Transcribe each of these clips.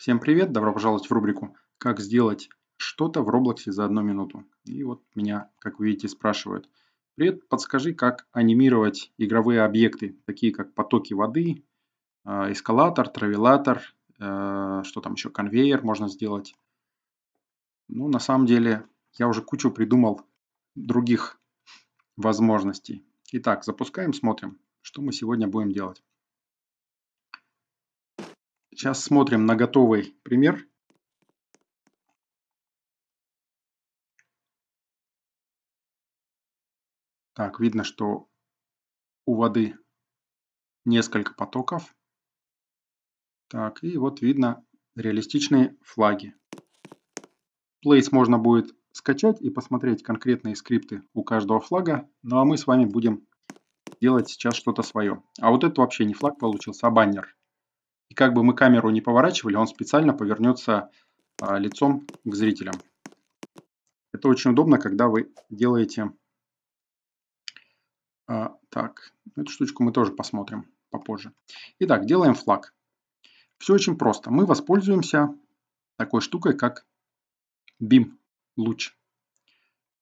Всем привет, добро пожаловать в рубрику «Как сделать что-то в Роблоксе за одну минуту». И вот меня, как вы видите, спрашивают. Привет, подскажи, как анимировать игровые объекты, такие как потоки воды, а, эскалатор, травелатор, а, что там еще, конвейер можно сделать. Ну, на самом деле, я уже кучу придумал других возможностей. Итак, запускаем, смотрим, что мы сегодня будем делать. Сейчас смотрим на готовый пример. Так, видно, что у воды несколько потоков. Так, и вот видно реалистичные флаги. Place можно будет скачать и посмотреть конкретные скрипты у каждого флага. Ну а мы с вами будем делать сейчас что-то свое. А вот это вообще не флаг получился, а баннер. И как бы мы камеру не поворачивали, он специально повернется а, лицом к зрителям. Это очень удобно, когда вы делаете... А, так, эту штучку мы тоже посмотрим попозже. Итак, делаем флаг. Все очень просто. Мы воспользуемся такой штукой, как BIM, луч.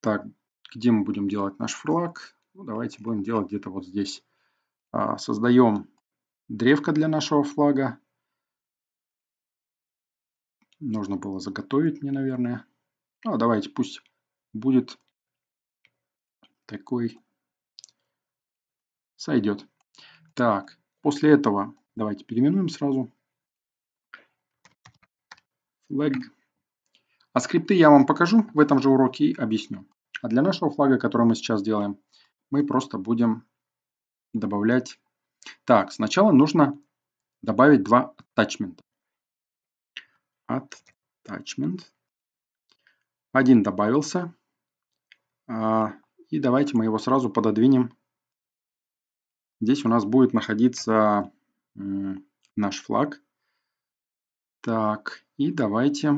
Так, где мы будем делать наш флаг? Ну, давайте будем делать где-то вот здесь. А, Создаем Древка для нашего флага. Нужно было заготовить мне, наверное. А, давайте, пусть будет такой. Сойдет. Так, после этого давайте переименуем сразу. Flag. А скрипты я вам покажу в этом же уроке и объясню. А для нашего флага, который мы сейчас делаем, мы просто будем добавлять так, сначала нужно добавить два attachment. Attachment. Один добавился. А, и давайте мы его сразу пододвинем. Здесь у нас будет находиться наш флаг. Так, и давайте,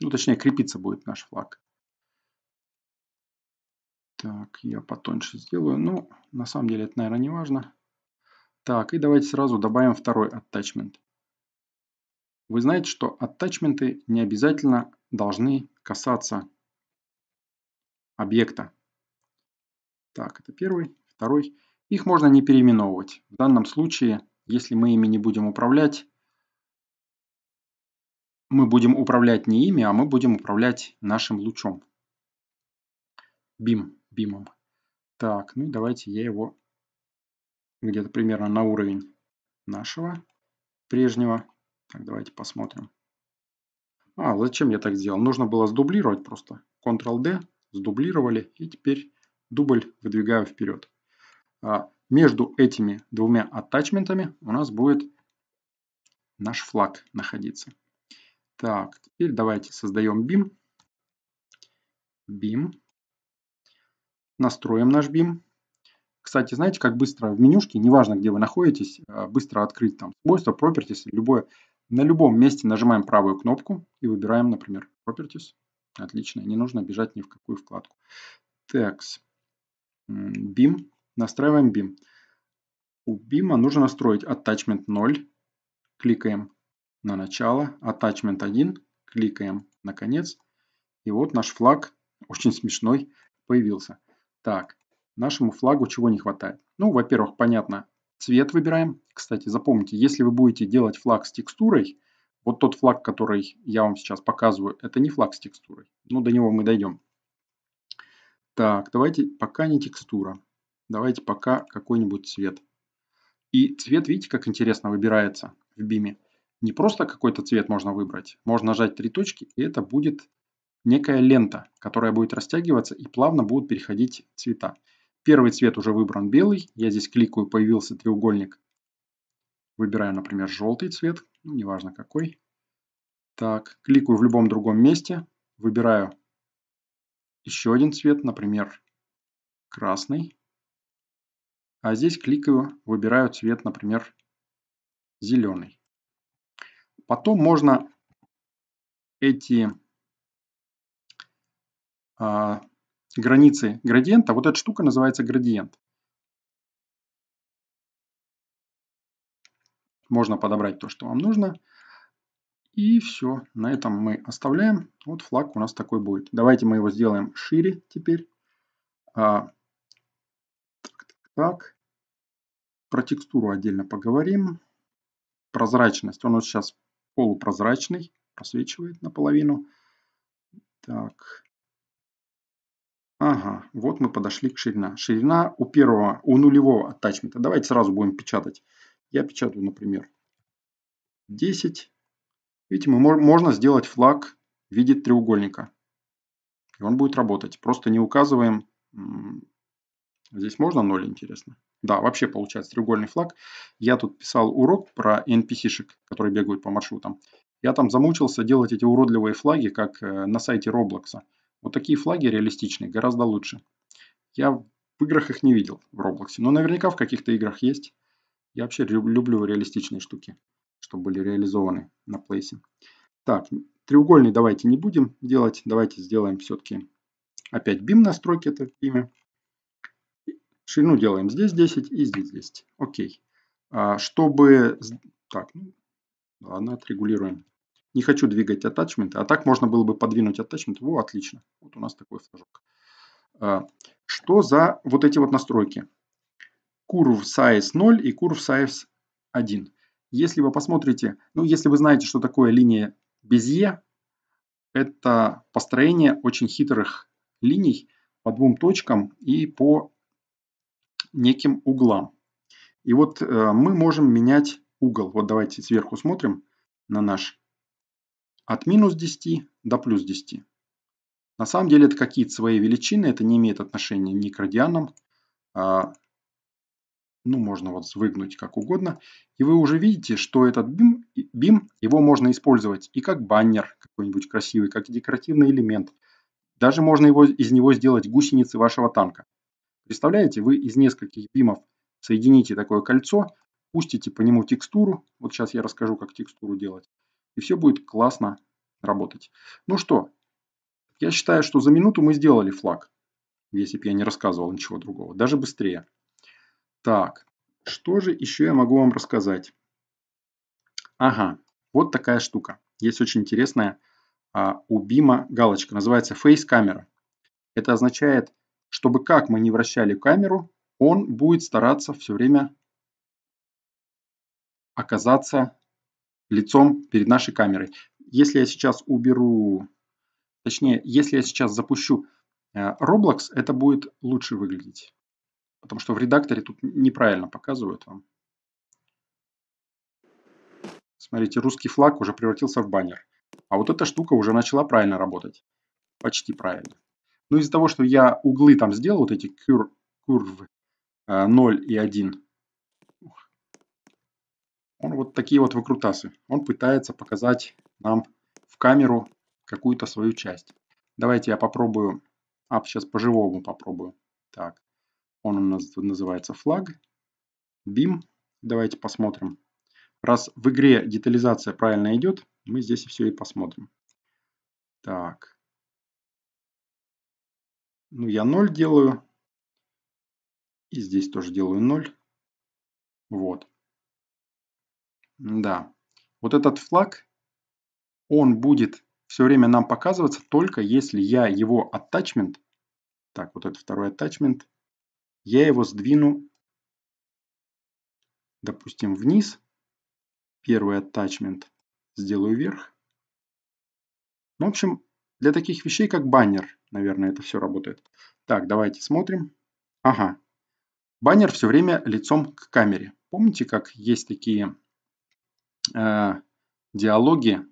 ну точнее крепиться будет наш флаг. Так, я потоньше сделаю. Ну, на самом деле это, наверное, не важно. Так, и давайте сразу добавим второй attachment. Вы знаете, что аттачменты не обязательно должны касаться объекта. Так, это первый, второй. Их можно не переименовывать. В данном случае, если мы ими не будем управлять, мы будем управлять не ими, а мы будем управлять нашим лучом. Бим, бимом. Так, ну давайте я его где-то примерно на уровень нашего прежнего. Так, давайте посмотрим. А, зачем я так сделал? Нужно было сдублировать просто. Ctrl-D, сдублировали, и теперь дубль выдвигаю вперед. А, между этими двумя аттачментами у нас будет наш флаг находиться. Так, теперь давайте создаем BIM. BIM. Настроим наш BIM. Кстати, знаете, как быстро в менюшке, неважно, где вы находитесь, э, быстро открыть там свойства, properties, любое. На любом месте нажимаем правую кнопку и выбираем, например, properties. Отлично, не нужно бежать ни в какую вкладку. Текс. BIM. Настраиваем BIM. У BIM нужно настроить attachment 0. Кликаем на начало. Attachment 1. Кликаем на конец. И вот наш флаг, очень смешной, появился. Так, Нашему флагу чего не хватает? Ну, во-первых, понятно, цвет выбираем. Кстати, запомните, если вы будете делать флаг с текстурой, вот тот флаг, который я вам сейчас показываю, это не флаг с текстурой. Но ну, до него мы дойдем. Так, давайте пока не текстура. Давайте пока какой-нибудь цвет. И цвет, видите, как интересно выбирается в биме. Не просто какой-то цвет можно выбрать. Можно нажать три точки, и это будет некая лента, которая будет растягиваться и плавно будут переходить цвета. Первый цвет уже выбран белый. Я здесь кликаю, появился треугольник. Выбираю, например, желтый цвет, ну, неважно какой. Так, кликаю в любом другом месте, выбираю еще один цвет, например, красный. А здесь кликаю, выбираю цвет, например, зеленый. Потом можно эти а, границы градиента, вот эта штука называется градиент. Можно подобрать то, что вам нужно. И все, на этом мы оставляем. Вот флаг у нас такой будет. Давайте мы его сделаем шире теперь. А, так, так, так. Про текстуру отдельно поговорим. Прозрачность. Он вот сейчас полупрозрачный, просвечивает наполовину. Так, Ага, вот мы подошли к ширина. Ширина у первого, у нулевого аттачмента. Давайте сразу будем печатать. Я печатаю, например, 10. Видите, мы, мож можно сделать флаг в виде треугольника. И он будет работать. Просто не указываем. Здесь можно 0, интересно? Да, вообще получается треугольный флаг. Я тут писал урок про NPC-шек, которые бегают по маршрутам. Я там замучился делать эти уродливые флаги, как э, на сайте Роблокса. Вот такие флаги реалистичные, гораздо лучше. Я в играх их не видел в Roblox, но наверняка в каких-то играх есть. Я вообще люблю реалистичные штуки, чтобы были реализованы на плейсе. Так, треугольный давайте не будем делать. Давайте сделаем все-таки опять бим настройки это имя. Ширину делаем здесь 10 и здесь 10. Окей. А, чтобы... Так, ну, ладно, отрегулируем. Не хочу двигать attachment. А так можно было бы подвинуть attachment. Во, отлично. Вот у нас такой флажок. А, что за вот эти вот настройки? Curve size 0 и curve size 1. Если вы посмотрите, ну если вы знаете, что такое линия Безье, это построение очень хитрых линий по двум точкам и по неким углам. И вот э, мы можем менять угол. Вот давайте сверху смотрим на наш от минус 10 до плюс 10. На самом деле это какие-то свои величины, это не имеет отношения ни к радианам, а, ну можно вот выгнуть как угодно. И вы уже видите, что этот бим, бим его можно использовать и как баннер какой-нибудь красивый, как декоративный элемент. Даже можно его, из него сделать гусеницы вашего танка. Представляете, вы из нескольких бимов соедините такое кольцо, пустите по нему текстуру. Вот сейчас я расскажу, как текстуру делать и все будет классно работать. Ну что, я считаю, что за минуту мы сделали флаг, если бы я не рассказывал ничего другого, даже быстрее. Так, что же еще я могу вам рассказать? Ага, вот такая штука. Есть очень интересная а, у Бима галочка, называется Face Camera. Это означает, чтобы как мы не вращали камеру, он будет стараться все время оказаться лицом перед нашей камерой. Если я сейчас уберу, точнее, если я сейчас запущу э, Roblox, это будет лучше выглядеть. Потому что в редакторе тут неправильно показывают вам. Смотрите, русский флаг уже превратился в баннер. А вот эта штука уже начала правильно работать. Почти правильно. Но ну, из-за того, что я углы там сделал, вот эти кур, курвы 0 э, и 1, он вот такие вот выкрутасы. Он пытается показать нам в камеру какую-то свою часть. Давайте я попробую. А, сейчас по-живому попробую. Так. Он у нас называется флаг. Бим. Давайте посмотрим. Раз в игре детализация правильно идет, мы здесь все и посмотрим. Так. Ну, я 0 делаю. И здесь тоже делаю 0. Вот. Да. Вот этот флаг, он будет все время нам показываться только если я его аттачмент, так, вот этот второй аттачмент, я его сдвину, допустим, вниз. Первый аттачмент сделаю вверх. Ну, в общем, для таких вещей, как баннер, наверное, это все работает. Так, давайте смотрим. Ага. Баннер все время лицом к камере. Помните, как есть такие Э, диалоги,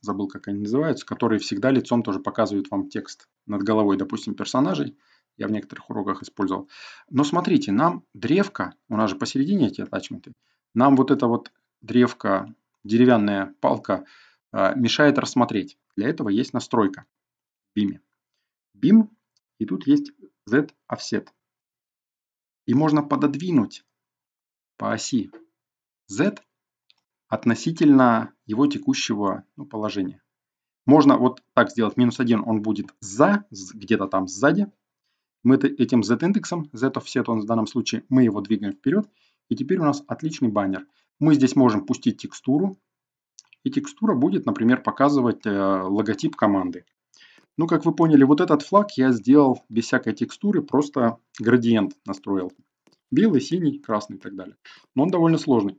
забыл, как они называются, которые всегда лицом тоже показывают вам текст над головой, допустим, персонажей. Я в некоторых уроках использовал. Но смотрите, нам древка, у нас же посередине эти атачменты, нам вот эта вот древка, деревянная палка э, мешает рассмотреть. Для этого есть настройка в BIM. BIM, и тут есть Z-offset. И можно пододвинуть по оси z относительно его текущего ну, положения. Можно вот так сделать. Минус 1 он будет за, где-то там сзади. Мы этим z-индексом, z-offset он в данном случае, мы его двигаем вперед. И теперь у нас отличный баннер. Мы здесь можем пустить текстуру. И текстура будет, например, показывать э, логотип команды. Ну, как вы поняли, вот этот флаг я сделал без всякой текстуры, просто градиент настроил. Белый, синий, красный и так далее. Но он довольно сложный.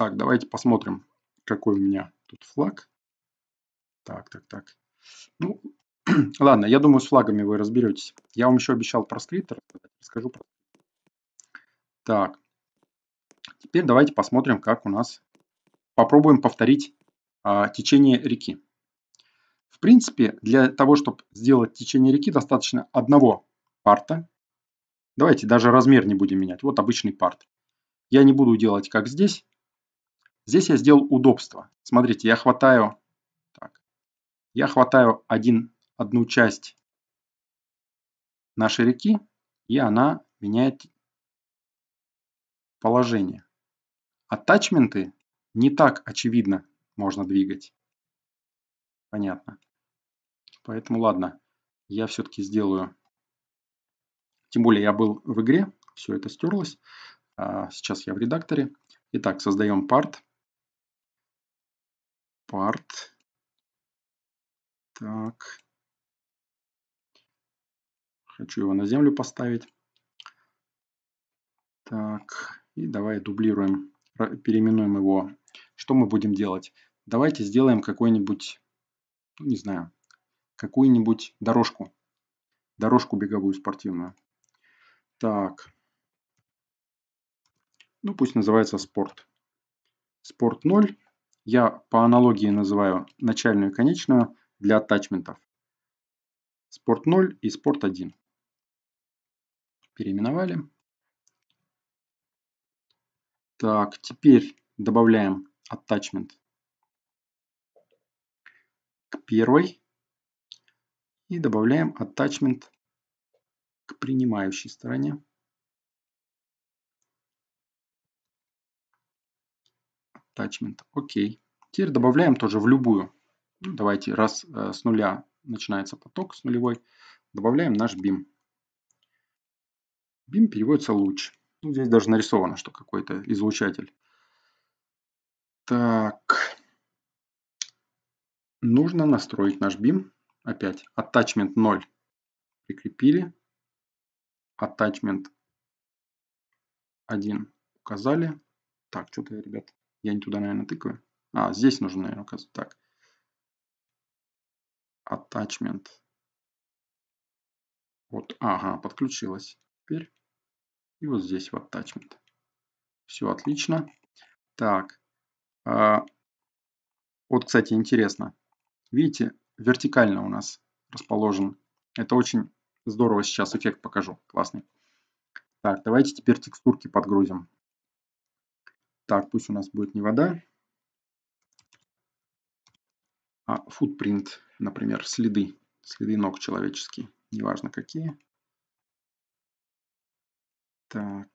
Так, давайте посмотрим, какой у меня тут флаг. Так, так, так. Ну, ладно, я думаю, с флагами вы разберетесь. Я вам еще обещал про скриптор. Расскажу про Так. Теперь давайте посмотрим, как у нас... Попробуем повторить а, течение реки. В принципе, для того, чтобы сделать течение реки, достаточно одного парта. Давайте даже размер не будем менять. Вот обычный парт. Я не буду делать как здесь. Здесь я сделал удобство. Смотрите, я хватаю, так, я хватаю один, одну часть нашей реки, и она меняет положение. Аттачменты не так очевидно можно двигать. Понятно. Поэтому ладно, я все-таки сделаю. Тем более я был в игре, все это стерлось. А сейчас я в редакторе. Итак, создаем part part. Так. Хочу его на землю поставить. Так. И давай дублируем, переименуем его. Что мы будем делать? Давайте сделаем какой-нибудь, ну, не знаю, какую-нибудь дорожку. Дорожку беговую спортивную. Так. Ну, пусть называется спорт. Спорт 0. Я по аналогии называю начальную и конечную для аттачментов. Спорт 0 и спорт 1. Переименовали. Так, теперь добавляем attachment к первой и добавляем attachment к принимающей стороне. attachment. Окей. Теперь добавляем тоже в любую. Ну, давайте, раз э, с нуля начинается поток, с нулевой, добавляем наш BIM. BIM переводится луч. Ну, здесь даже нарисовано, что какой-то излучатель. Так. Нужно настроить наш BIM. Опять. Attachment 0. Прикрепили. Attachment 1 указали. Так, что-то, ребят, я не туда, наверное, тыкаю. А, здесь нужно, наверное, указать. Так. Attachment. Вот, ага, подключилась. Теперь. И вот здесь в attachment. Все отлично. Так. А, вот, кстати, интересно. Видите, вертикально у нас расположен. Это очень здорово сейчас эффект покажу. Классный. Так, давайте теперь текстурки подгрузим. Так, пусть у нас будет не вода, а футпринт, например, следы, следы ног человеческие, неважно какие. Так,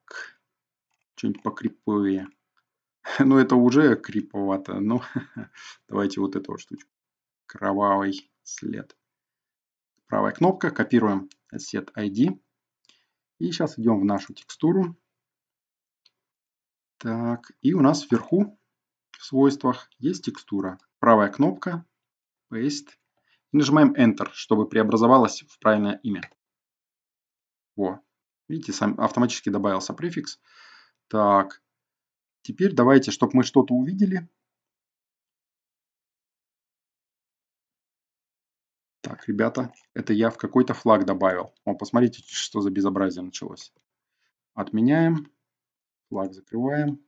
что-нибудь покриповее. Ну, это уже криповато, но давайте вот эту вот штучку. Кровавый след. Правая кнопка, копируем set ID. И сейчас идем в нашу текстуру. Так, и у нас вверху в свойствах есть текстура. Правая кнопка, paste. И нажимаем Enter, чтобы преобразовалось в правильное имя. Во. Видите, сам автоматически добавился префикс. Так, теперь давайте, чтобы мы что-то увидели. Так, ребята, это я в какой-то флаг добавил. О, посмотрите, что за безобразие началось. Отменяем. Флаг закрываем.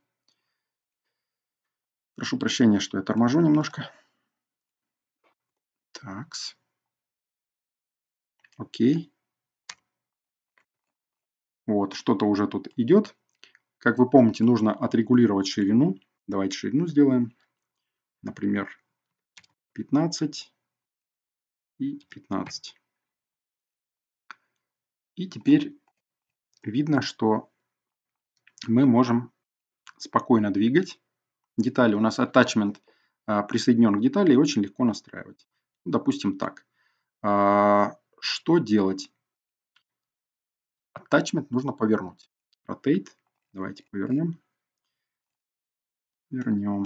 Прошу прощения, что я торможу немножко. Такс. Окей. Вот, что-то уже тут идет. Как вы помните, нужно отрегулировать ширину. Давайте ширину сделаем. Например, 15 и 15. И теперь видно, что мы можем спокойно двигать детали. У нас attachment а, присоединен к детали и очень легко настраивать. Ну, допустим, так. А, что делать? Attachment нужно повернуть. Rotate. Давайте повернем. Вернем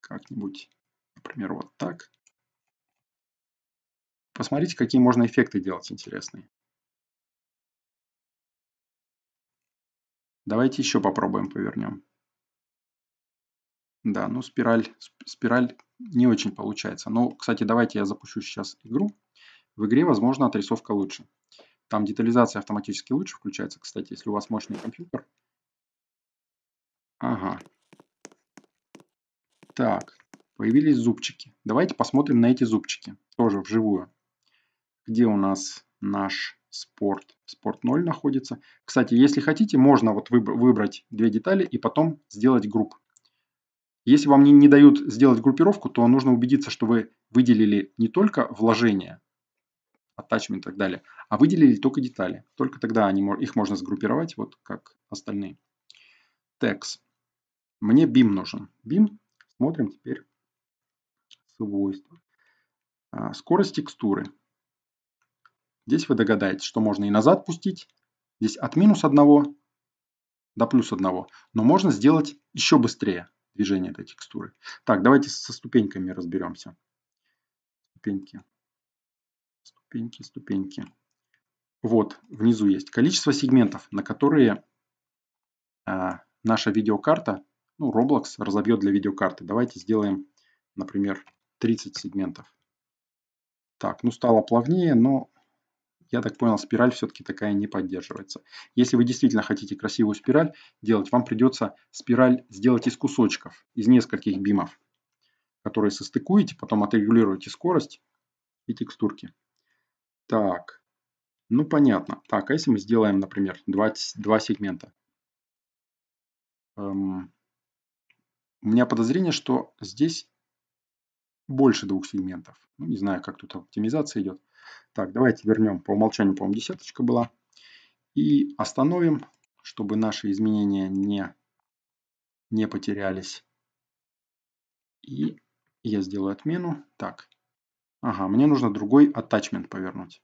как-нибудь, например, вот так. Посмотрите, какие можно эффекты делать интересные. Давайте еще попробуем повернем. Да, ну спираль, спираль не очень получается. Но, кстати, давайте я запущу сейчас игру. В игре, возможно, отрисовка лучше. Там детализация автоматически лучше включается, кстати, если у вас мощный компьютер. Ага. Так, появились зубчики. Давайте посмотрим на эти зубчики. Тоже вживую. Где у нас наш спорт. Спорт 0 находится. Кстати, если хотите, можно вот выбрать две детали и потом сделать групп. Если вам не, не дают сделать группировку, то нужно убедиться, что вы выделили не только вложения, attachment и так далее, а выделили только детали. Только тогда они, их можно сгруппировать, вот как остальные. Текс. Мне BIM нужен. BIM. Смотрим теперь свойства. А, скорость текстуры. Здесь вы догадаетесь, что можно и назад пустить. Здесь от минус 1 до плюс 1. Но можно сделать еще быстрее движение этой текстуры. Так, давайте со ступеньками разберемся. Ступеньки. Ступеньки, ступеньки. Вот, внизу есть количество сегментов, на которые э, наша видеокарта, ну, Roblox разобьет для видеокарты. Давайте сделаем, например, 30 сегментов. Так, ну стало плавнее, но я так понял, спираль все-таки такая не поддерживается. Если вы действительно хотите красивую спираль делать, вам придется спираль сделать из кусочков, из нескольких бимов, которые состыкуете, потом отрегулируете скорость и текстурки. Так, ну понятно. Так, а если мы сделаем, например, два, два сегмента? Эм, у меня подозрение, что здесь больше двух сегментов. Ну, не знаю, как тут оптимизация идет. Так, давайте вернем. По умолчанию, по-моему, десяточка была. И остановим, чтобы наши изменения не, не потерялись. И я сделаю отмену. Так. Ага, мне нужно другой attachment повернуть.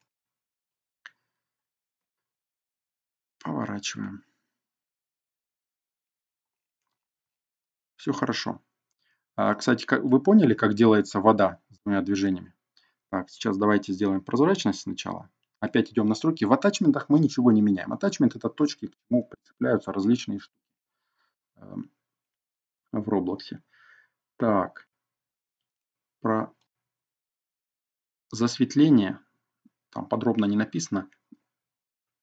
Поворачиваем. Все хорошо. А, кстати, вы поняли, как делается вода с двумя движениями? Так, сейчас давайте сделаем прозрачность сначала. Опять идем настройки. В атачментах мы ничего не меняем. Атачмент это точки, к чему прицепляются различные штуки эм, в Roblox. Так, про засветление, там подробно не написано.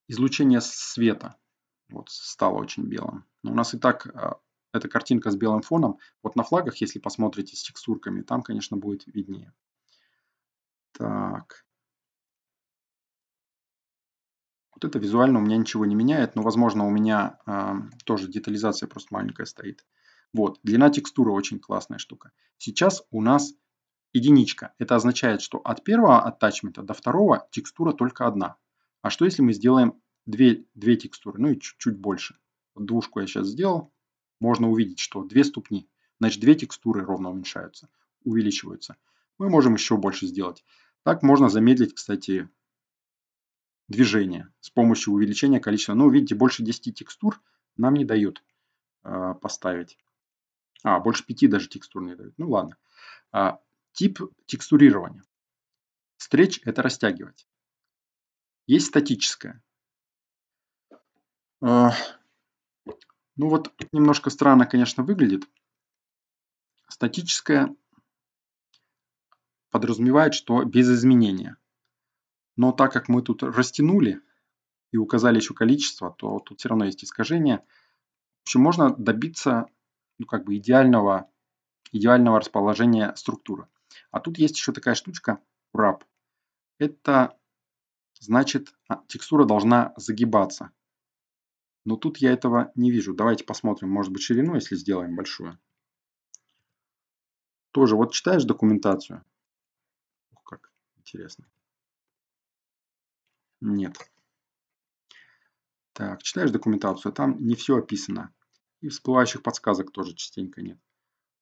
Излучение света вот, стало очень белым. Но у нас и так э, эта картинка с белым фоном. Вот на флагах, если посмотрите с текстурками, там, конечно, будет виднее. Так. Вот это визуально у меня ничего не меняет, но, возможно, у меня э, тоже детализация просто маленькая стоит. Вот, длина текстуры очень классная штука. Сейчас у нас единичка. Это означает, что от первого аттачмента до второго текстура только одна. А что если мы сделаем две, две текстуры, ну и чуть-чуть больше. Вот двушку я сейчас сделал. Можно увидеть, что две ступни. Значит, две текстуры ровно уменьшаются, увеличиваются мы можем еще больше сделать. Так можно замедлить, кстати, движение с помощью увеличения количества. Ну, видите, больше 10 текстур нам не дают э, поставить. А, больше 5 даже текстур не дают. Ну, ладно. А, тип текстурирования. Стреч это растягивать. Есть статическое. Э, ну вот, немножко странно, конечно, выглядит. Статическое подразумевает, что без изменения. Но так как мы тут растянули и указали еще количество, то тут все равно есть искажение. В общем, можно добиться ну, как бы идеального, идеального расположения структуры. А тут есть еще такая штучка wrap. Это значит, а, текстура должна загибаться. Но тут я этого не вижу. Давайте посмотрим, может быть, ширину, если сделаем большую. Тоже вот читаешь документацию, Интересно. Нет. Так, читаешь документацию, там не все описано. И всплывающих подсказок тоже частенько нет.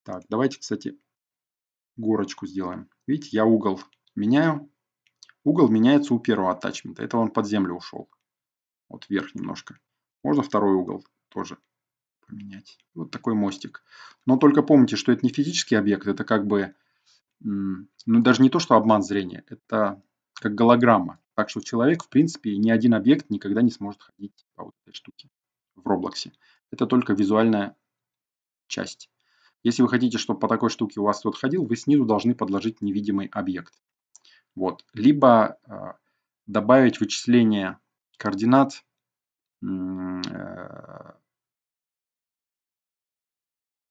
Так, давайте, кстати, горочку сделаем. Видите, я угол меняю. Угол меняется у первого аттачмента. Это он под землю ушел. Вот вверх немножко. Можно второй угол тоже поменять. Вот такой мостик. Но только помните, что это не физический объект, это как бы ну даже не то, что обман зрения, это как голограмма. Так что человек, в принципе, ни один объект никогда не сможет ходить по вот этой штуке в Роблоксе. Это только визуальная часть. Если вы хотите, чтобы по такой штуке у вас кто-то ходил, вы снизу должны подложить невидимый объект. Вот. Либо э, добавить вычисление координат э,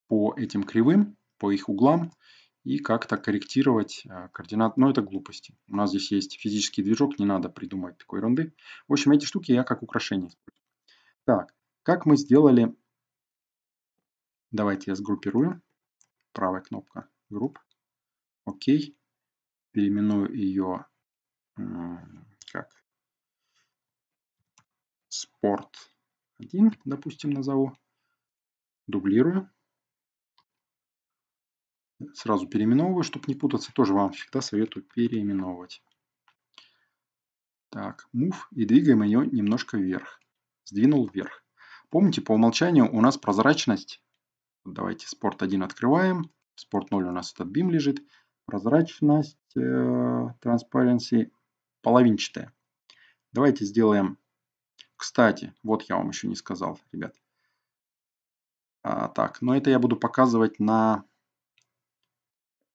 по этим кривым, по их углам, и как-то корректировать э, координат. Но ну, это глупости. У нас здесь есть физический движок, не надо придумать такой ерунды. В общем, эти штуки я как украшение использую. Так, как мы сделали... Давайте я сгруппирую. Правая кнопка групп. Окей. Переименую ее как спорт 1, допустим, назову. Дублирую сразу переименовываю, чтобы не путаться. Тоже вам всегда советую переименовывать. Так, move и двигаем ее немножко вверх. Сдвинул вверх. Помните, по умолчанию у нас прозрачность. Давайте спорт 1 открываем. Спорт 0 у нас этот бим лежит. Прозрачность, э, transparency половинчатая. Давайте сделаем... Кстати, вот я вам еще не сказал, ребят. А, так, но это я буду показывать на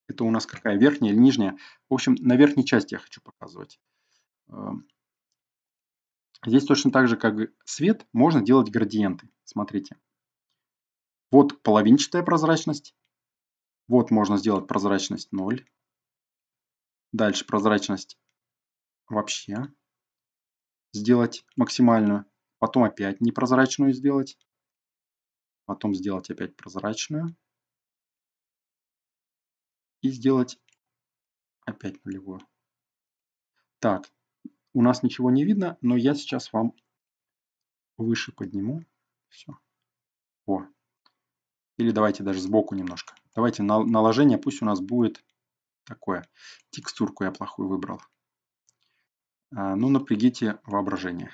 это у нас какая? Верхняя или нижняя? В общем, на верхней части я хочу показывать. Эм, здесь точно так же, как свет, можно делать градиенты. Смотрите. Вот половинчатая прозрачность. Вот можно сделать прозрачность 0. Дальше прозрачность вообще сделать максимальную. Потом опять непрозрачную сделать. Потом сделать опять прозрачную и сделать опять нулевую. Так, у нас ничего не видно, но я сейчас вам выше подниму. Все. О. Или давайте даже сбоку немножко. Давайте наложение, пусть у нас будет такое. Текстурку я плохую выбрал. А, ну, напрягите воображение.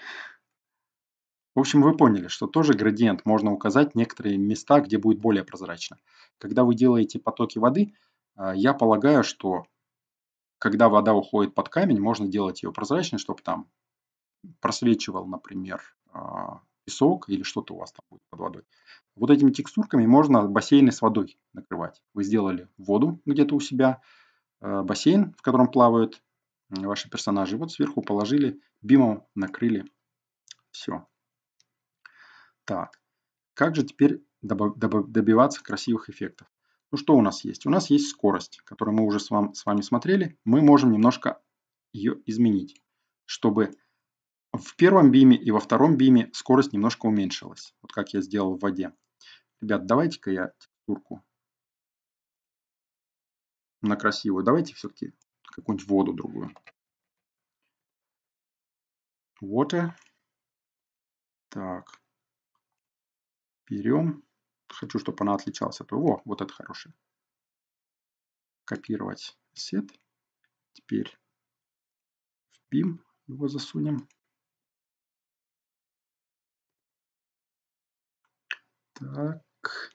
В общем, вы поняли, что тоже градиент можно указать некоторые места, где будет более прозрачно. Когда вы делаете потоки воды, а, я полагаю, что когда вода уходит под камень, можно делать ее прозрачной, чтобы там просвечивал, например, а, песок или что-то у вас там будет под водой. Вот этими текстурками можно бассейны с водой накрывать. Вы сделали воду где-то у себя, а, бассейн, в котором плавают ваши персонажи. Вот сверху положили, бимом накрыли. Все. Так, как же теперь добиваться красивых эффектов? Ну что у нас есть? У нас есть скорость, которую мы уже с, вам, с вами смотрели. Мы можем немножко ее изменить, чтобы в первом биме и во втором биме скорость немножко уменьшилась. Вот как я сделал в воде. Ребят, давайте-ка я текстурку на красивую. Давайте все-таки какую-нибудь воду другую. Water. Так. Берем хочу, чтобы она отличалась от его. Вот это хороший. Копировать сет. Теперь в BIM его засунем. Так.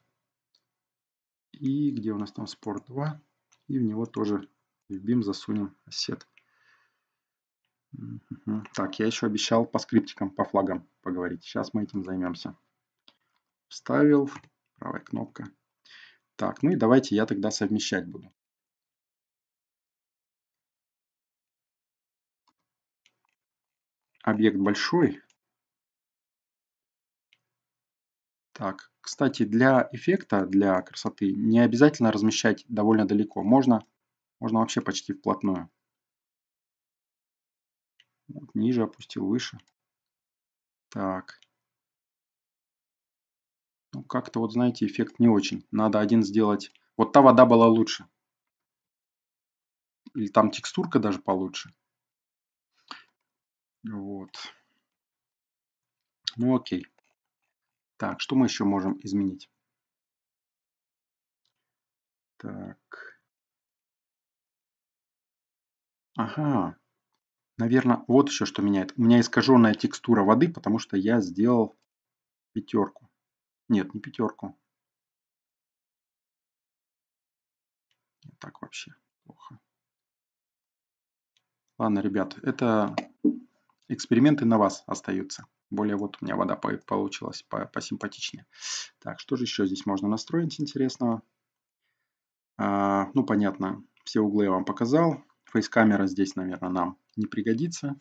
И где у нас там спорт 2? И в него тоже в BIM засунем сет. Так, я еще обещал по скриптикам, по флагам поговорить. Сейчас мы этим займемся. Вставил правая кнопка. Так, ну и давайте я тогда совмещать буду. Объект большой. Так, кстати, для эффекта, для красоты не обязательно размещать довольно далеко. Можно, можно вообще почти вплотную. Вот, ниже опустил, выше. Так. Ну, как-то вот, знаете, эффект не очень. Надо один сделать. Вот та вода была лучше. Или там текстурка даже получше. Вот. Ну окей. Так, что мы еще можем изменить? Так. Ага. Наверное, вот еще что меняет. У меня искаженная текстура воды, потому что я сделал пятерку. Нет, не пятерку. Так вообще плохо. Ладно, ребят, это эксперименты на вас остаются. Более вот у меня вода получилась по посимпатичнее. Так, что же еще здесь можно настроить интересного? А, ну, понятно, все углы я вам показал. Фейс-камера здесь, наверное, нам не пригодится.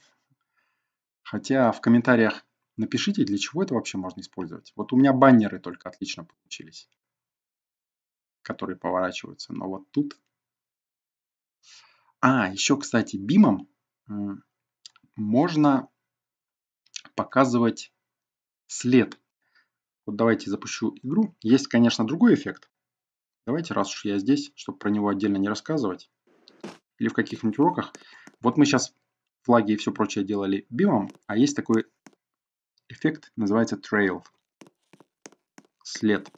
Хотя в комментариях Напишите, для чего это вообще можно использовать. Вот у меня баннеры только отлично получились, которые поворачиваются. Но вот тут... А, еще, кстати, бимом можно показывать след. Вот давайте запущу игру. Есть, конечно, другой эффект. Давайте, раз уж я здесь, чтобы про него отдельно не рассказывать, или в каких-нибудь уроках. Вот мы сейчас флаги и все прочее делали бимом, а есть такой эффект называется trail. След.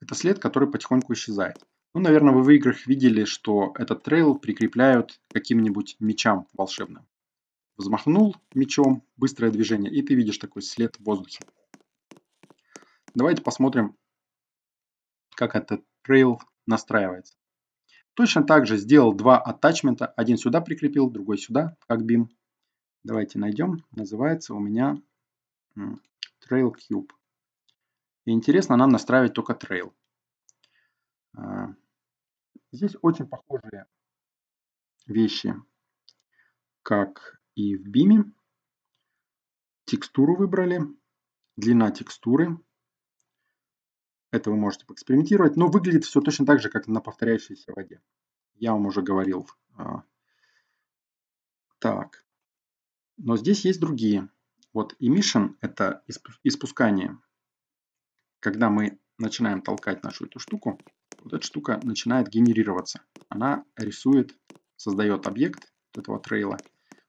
Это след, который потихоньку исчезает. Ну, наверное, вы в играх видели, что этот трейл прикрепляют каким-нибудь мечам волшебным. Взмахнул мечом, быстрое движение, и ты видишь такой след в воздухе. Давайте посмотрим, как этот трейл настраивается. Точно так же сделал два аттачмента. Один сюда прикрепил, другой сюда, как бим. Давайте найдем. Называется у меня Trail Cube. И интересно нам настраивать только Trail. А, здесь очень похожие вещи, как и в биме. Текстуру выбрали, длина текстуры – это вы можете поэкспериментировать, но выглядит все точно так же, как на повторяющейся воде. Я вам уже говорил. А. Так. Но здесь есть другие. Вот emission – это испускание. Когда мы начинаем толкать нашу эту штуку, вот эта штука начинает генерироваться. Она рисует, создает объект этого трейла,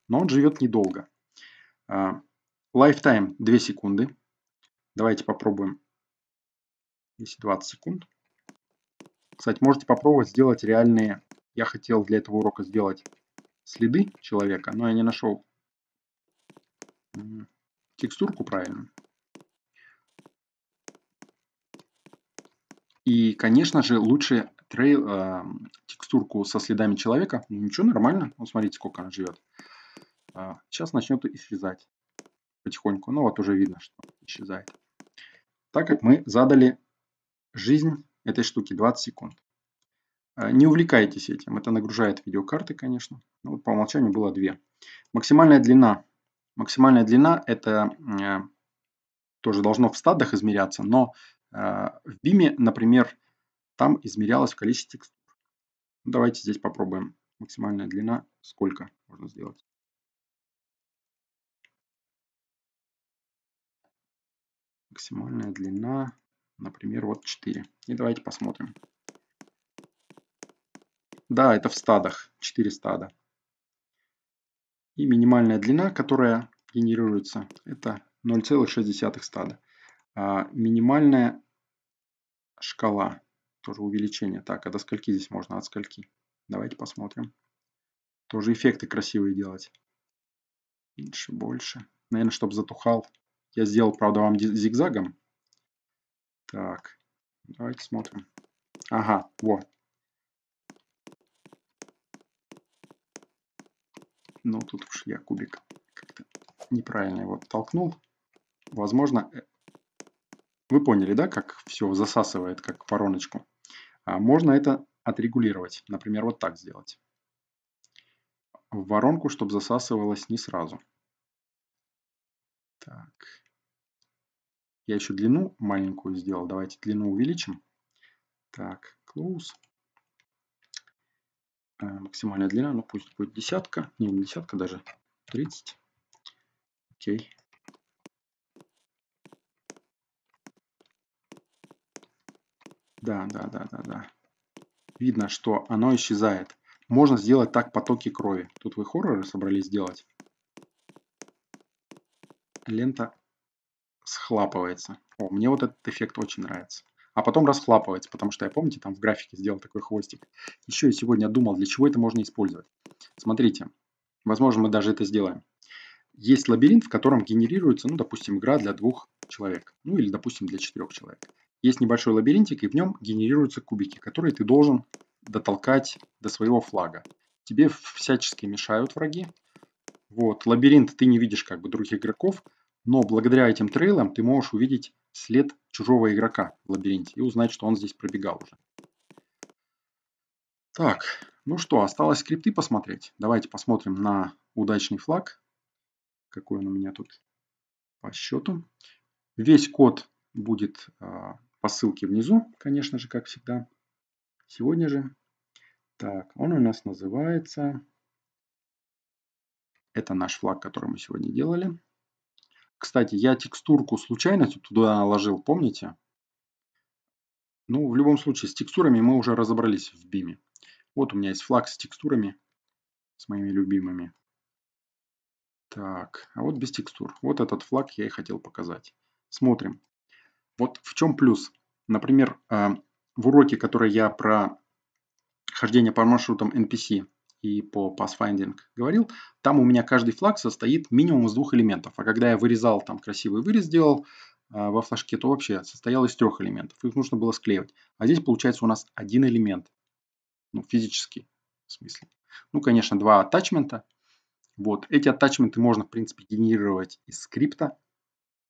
но он живет недолго. Lifetime а, 2 секунды. Давайте попробуем 10-20 секунд. Кстати, можете попробовать сделать реальные... Я хотел для этого урока сделать следы человека, но я не нашел текстурку правильно. И, конечно же, лучше трейл, э, текстурку со следами человека. Ну, ничего, нормально. Вот смотрите, сколько она живет. Э, сейчас начнет исчезать потихоньку. Ну вот уже видно, что исчезает. Так как мы задали жизнь этой штуки 20 секунд. А, не увлекайтесь этим, это нагружает видеокарты, конечно. Ну, по умолчанию было 2. Максимальная длина. Максимальная длина это э, тоже должно в стадах измеряться, но а, в BIM, например, там измерялось количество количестве текстур. Ну, давайте здесь попробуем. Максимальная длина сколько можно сделать. Максимальная длина Например, вот 4. И давайте посмотрим. Да, это в стадах. 4 стада. И минимальная длина, которая генерируется, это 0,6 стада. А минимальная шкала, тоже увеличение. Так, а до скольки здесь можно? От скольки? Давайте посмотрим. Тоже эффекты красивые делать. Меньше, больше. Наверное, чтобы затухал. Я сделал, правда, вам зигзагом. Так, давайте смотрим. Ага, вот. Но ну, тут уж я кубик как-то неправильно его толкнул. Возможно, э, вы поняли, да, как все засасывает, как вороночку. А можно это отрегулировать. Например, вот так сделать. В воронку, чтобы засасывалось не сразу. Так. Я еще длину маленькую сделал. Давайте длину увеличим. Так, close. Э, максимальная длина, ну пусть будет десятка. Не, не десятка даже, 30. Окей. Да, да, да, да, да. Видно, что оно исчезает. Можно сделать так потоки крови. Тут вы хорроры собрались сделать. Лента схлапывается. О, мне вот этот эффект очень нравится. А потом расхлапывается, потому что я, помните, там в графике сделал такой хвостик. Еще и сегодня думал, для чего это можно использовать. Смотрите, возможно, мы даже это сделаем. Есть лабиринт, в котором генерируется, ну, допустим, игра для двух человек. Ну, или, допустим, для четырех человек. Есть небольшой лабиринтик, и в нем генерируются кубики, которые ты должен дотолкать до своего флага. Тебе всячески мешают враги. Вот, лабиринт ты не видишь как бы других игроков, но благодаря этим трейлам ты можешь увидеть след чужого игрока в лабиринте и узнать, что он здесь пробегал уже. Так, ну что, осталось скрипты посмотреть. Давайте посмотрим на удачный флаг. Какой он у меня тут по счету. Весь код будет э, по ссылке внизу, конечно же, как всегда. Сегодня же. Так, он у нас называется... Это наш флаг, который мы сегодня делали. Кстати, я текстурку случайно туда наложил, помните? Ну, в любом случае, с текстурами мы уже разобрались в биме. Вот у меня есть флаг с текстурами, с моими любимыми. Так, а вот без текстур. Вот этот флаг я и хотел показать. Смотрим. Вот в чем плюс. Например, а, в уроке, который я про хождение по маршрутам NPC и по Pathfinding говорил, там у меня каждый флаг состоит минимум из двух элементов. А когда я вырезал, там красивый вырез сделал э, во флажке, то вообще состоял из трех элементов. Их нужно было склеивать. А здесь получается у нас один элемент. Ну, физический в смысле. Ну, конечно, два аттачмента Вот. Эти атачменты можно, в принципе, генерировать из скрипта.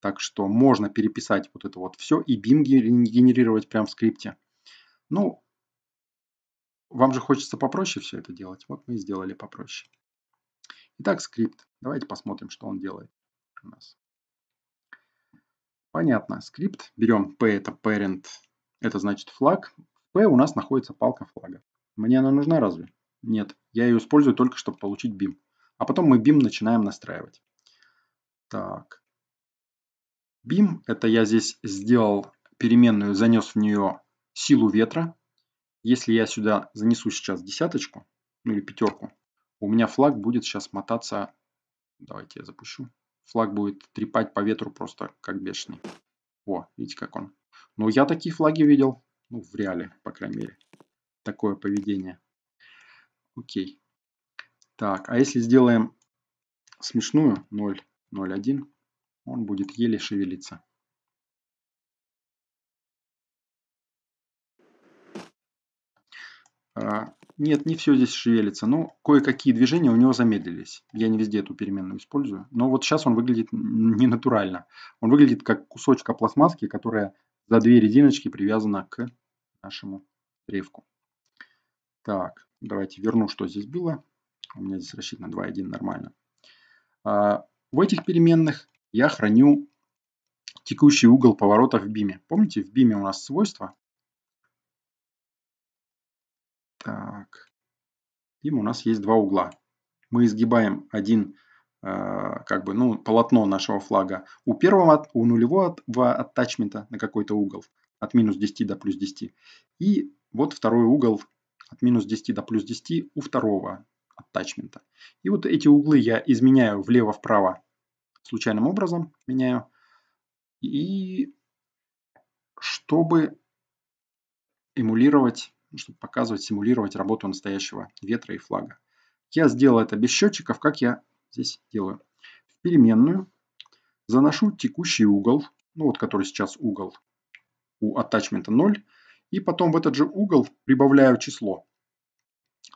Так что можно переписать вот это вот все и бин генерировать прямо в скрипте. Ну, вам же хочется попроще все это делать. Вот мы и сделали попроще. Итак, скрипт. Давайте посмотрим, что он делает у нас. Понятно. Скрипт. Берем P это parent. Это значит флаг. В P у нас находится палка флага. Мне она нужна разве? Нет. Я ее использую только, чтобы получить BIM. А потом мы BIM начинаем настраивать. Так. BIM. Это я здесь сделал переменную, занес в нее силу ветра. Если я сюда занесу сейчас десяточку, ну или пятерку, у меня флаг будет сейчас мотаться, давайте я запущу, флаг будет трепать по ветру просто как бешеный. О, видите, как он. Но я такие флаги видел, ну, в реале, по крайней мере, такое поведение. Окей. Так, а если сделаем смешную 0, 0, 1, он будет еле шевелиться. А, нет, не все здесь шевелится, но кое-какие движения у него замедлились. Я не везде эту переменную использую, но вот сейчас он выглядит не натурально. Он выглядит как кусочка пластмасски, которая за две резиночки привязана к нашему древку. Так, давайте верну, что здесь было. У меня здесь рассчитано 2.1 нормально. А, в этих переменных я храню текущий угол поворота в биме. Помните, в биме у нас свойство так. Им у нас есть два угла. Мы изгибаем один а, как бы, ну, полотно нашего флага у первого, от, у нулевого оттачмента на какой-то угол от минус 10 до плюс 10. И вот второй угол от минус 10 до плюс 10 у второго оттачмента. И вот эти углы я изменяю влево-вправо случайным образом, меняю. И чтобы эмулировать ну, чтобы показывать, симулировать работу настоящего ветра и флага. Я сделал это без счетчиков, как я здесь делаю. В переменную заношу текущий угол, ну вот который сейчас угол у аттачмента 0, и потом в этот же угол прибавляю число.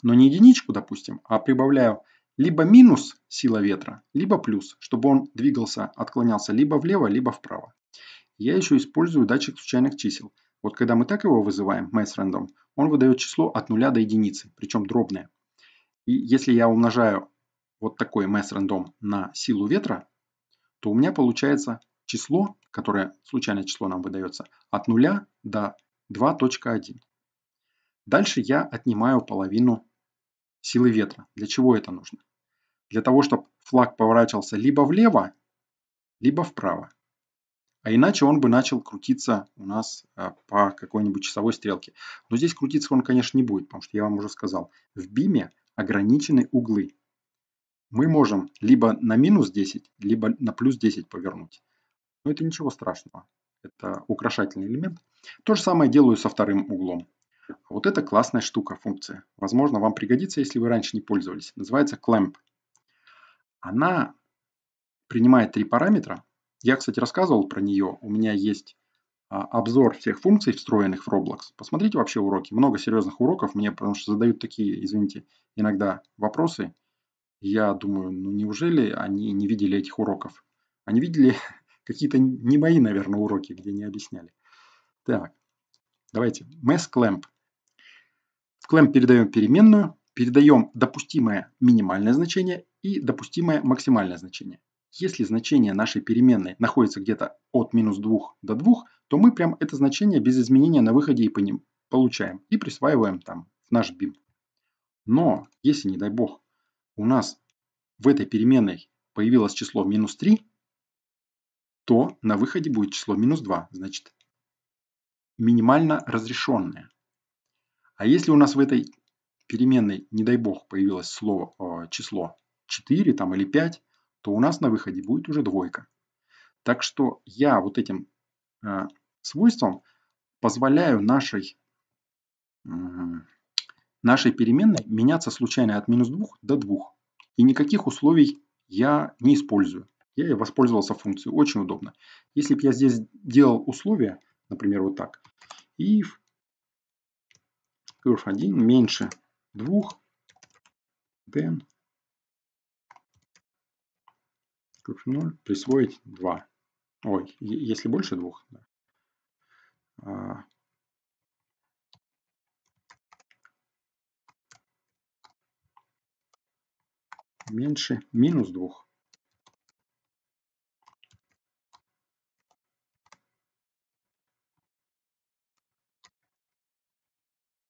Но не единичку, допустим, а прибавляю либо минус сила ветра, либо плюс, чтобы он двигался, отклонялся либо влево, либо вправо. Я еще использую датчик случайных чисел – вот когда мы так его вызываем, mathRandom, он выдает число от 0 до единицы, причем дробное. И если я умножаю вот такой mathRandom на силу ветра, то у меня получается число, которое случайное число нам выдается, от 0 до 2.1. Дальше я отнимаю половину силы ветра. Для чего это нужно? Для того, чтобы флаг поворачивался либо влево, либо вправо. А иначе он бы начал крутиться у нас а, по какой-нибудь часовой стрелке. Но здесь крутиться он, конечно, не будет, потому что я вам уже сказал, в биме ограничены углы. Мы можем либо на минус 10, либо на плюс 10 повернуть. Но это ничего страшного. Это украшательный элемент. То же самое делаю со вторым углом. Вот это классная штука, функция. Возможно, вам пригодится, если вы раньше не пользовались. Называется clamp. Она принимает три параметра. Я, кстати, рассказывал про нее. У меня есть а, обзор всех функций, встроенных в Roblox. Посмотрите вообще уроки. Много серьезных уроков мне, потому что задают такие, извините, иногда вопросы. Я думаю, ну неужели они не видели этих уроков? Они видели какие-то не мои, наверное, уроки, где не объясняли. Так, давайте. Mass clamp. В clamp передаем переменную, передаем допустимое минимальное значение и допустимое максимальное значение. Если значение нашей переменной находится где-то от минус 2 до 2, то мы прям это значение без изменения на выходе и по ним получаем и присваиваем там в наш BIM. Но если, не дай бог, у нас в этой переменной появилось число минус 3, то на выходе будет число минус 2, значит минимально разрешенное. А если у нас в этой переменной, не дай бог, появилось слово, э, число 4 там, или 5, то у нас на выходе будет уже двойка. Так что я вот этим э, свойством позволяю нашей, нашей переменной меняться случайно от минус 2 до 2. И никаких условий я не использую. Я воспользовался функцией. Очень удобно. Если бы я здесь делал условия, например, вот так. If curve 1 меньше 2, then ключ 0, присвоить 2. Ой, если больше двух. Да. А, меньше минус 2.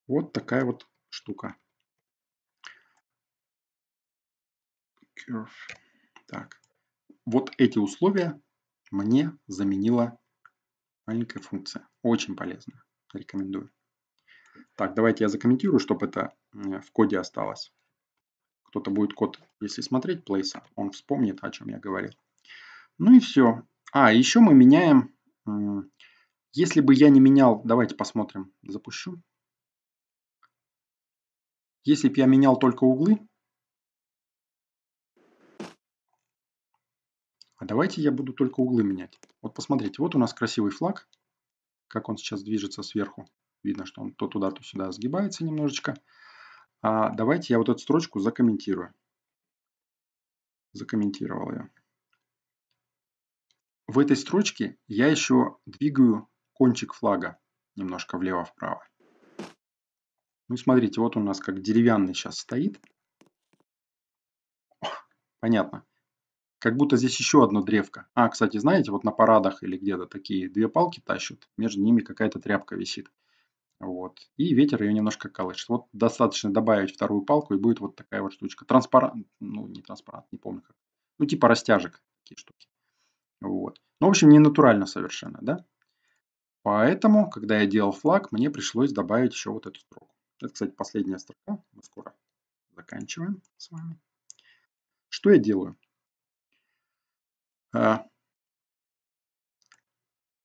Вот такая вот штука. Curve. Так. Вот эти условия мне заменила маленькая функция. Очень полезно. Рекомендую. Так, давайте я закомментирую, чтобы это в коде осталось. Кто-то будет код, если смотреть плейса, он вспомнит, о чем я говорил. Ну и все. А, еще мы меняем. Если бы я не менял, давайте посмотрим, запущу. Если бы я менял только углы, А давайте я буду только углы менять. Вот посмотрите, вот у нас красивый флаг, как он сейчас движется сверху. Видно, что он то туда, то сюда сгибается немножечко. А давайте я вот эту строчку закомментирую. Закомментировал я. В этой строчке я еще двигаю кончик флага немножко влево-вправо. Ну, и смотрите, вот у нас как деревянный сейчас стоит. О, понятно. Как будто здесь еще одно древко. А, кстати, знаете, вот на парадах или где-то такие две палки тащат, между ними какая-то тряпка висит. Вот. И ветер ее немножко колышет. Вот достаточно добавить вторую палку, и будет вот такая вот штучка. Транспарант, ну не транспарант, не помню как. Ну типа растяжек, такие штуки. Вот. Ну, в общем, не натурально совершенно, да? Поэтому, когда я делал флаг, мне пришлось добавить еще вот эту строку. Это, кстати, последняя строка. Мы скоро заканчиваем с вами. Что я делаю? Э,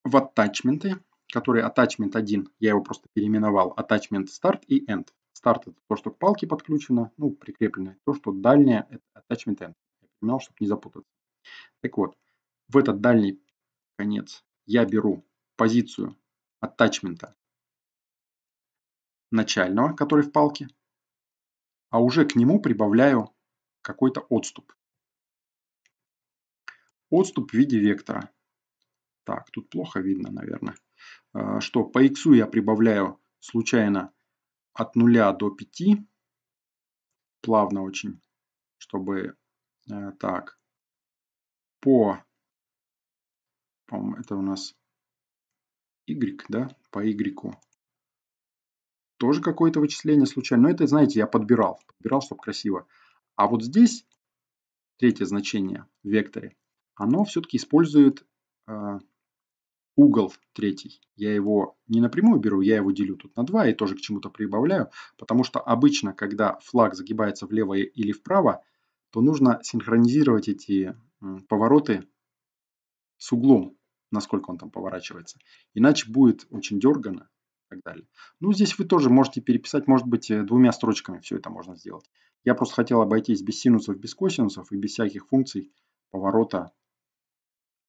в аттачменты, которые attachment 1, я его просто переименовал, attachment start и end. Start это то, что к палке подключено, ну, прикреплено. То, что дальнее, это attachment end. Я понимал, чтобы не запутаться. Так вот, в этот дальний конец я беру позицию аттачмента начального, который в палке, а уже к нему прибавляю какой-то отступ отступ в виде вектора. Так, тут плохо видно, наверное. А, что по x я прибавляю случайно от 0 до 5. Плавно очень, чтобы... Э, так. По... По-моему, это у нас y, да? По y тоже какое-то вычисление случайно. Но это, знаете, я подбирал. Подбирал, чтобы красиво. А вот здесь третье значение в векторе оно все-таки использует э, угол третий. Я его не напрямую беру, я его делю тут на 2 и тоже к чему-то прибавляю, потому что обычно, когда флаг загибается влево или вправо, то нужно синхронизировать эти повороты с углом, насколько он там поворачивается. Иначе будет очень дергано и так далее. Ну, здесь вы тоже можете переписать, может быть, э, двумя строчками все это можно сделать. Я просто хотел обойтись без синусов, без косинусов и без всяких функций поворота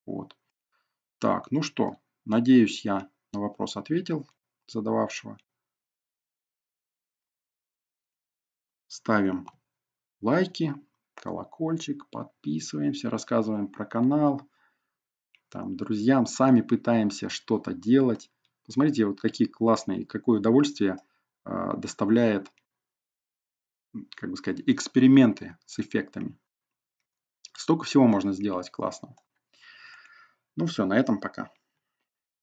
вот. Так, ну что, надеюсь, я на вопрос ответил задававшего. Ставим лайки, колокольчик, подписываемся, рассказываем про канал, там, друзьям, сами пытаемся что-то делать. Посмотрите, вот какие классные, какое удовольствие э, доставляет, как бы сказать, эксперименты с эффектами. Столько всего можно сделать классного. Ну все, на этом пока.